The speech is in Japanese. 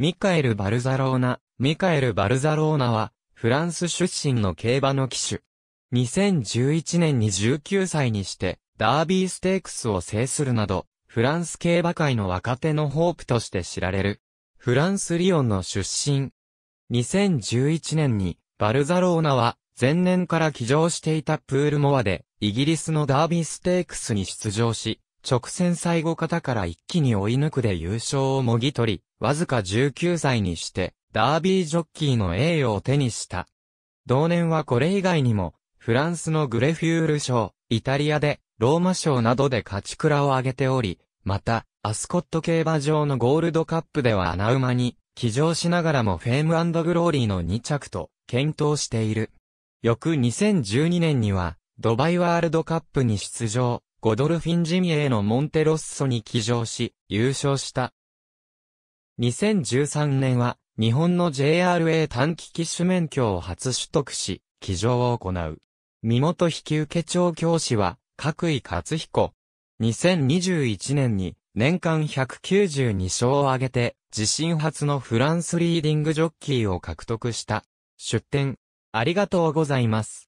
ミカエル・バルザローナ、ミカエル・バルザローナは、フランス出身の競馬の騎手。2011年に19歳にして、ダービーステークスを制するなど、フランス競馬界の若手のホープとして知られる。フランス・リオンの出身。2011年に、バルザローナは、前年から騎乗していたプールモアで、イギリスのダービーステークスに出場し、直線最後方から一気に追い抜くで優勝をもぎ取り、わずか19歳にして、ダービージョッキーの栄誉を手にした。同年はこれ以外にも、フランスのグレフュール賞、イタリアで、ローマ賞などで勝ち倉を挙げており、また、アスコット競馬場のゴールドカップでは穴馬に、騎乗しながらもフェームグローリーの2着と、検討している。翌2012年には、ドバイワールドカップに出場、ゴドルフィン陣営のモンテロッソに騎乗し、優勝した。2013年は、日本の JRA 短期機種免許を初取得し、騎乗を行う。身元引受調教師は、角井勝彦。2021年に、年間192勝を挙げて、自身初のフランスリーディングジョッキーを獲得した。出展、ありがとうございます。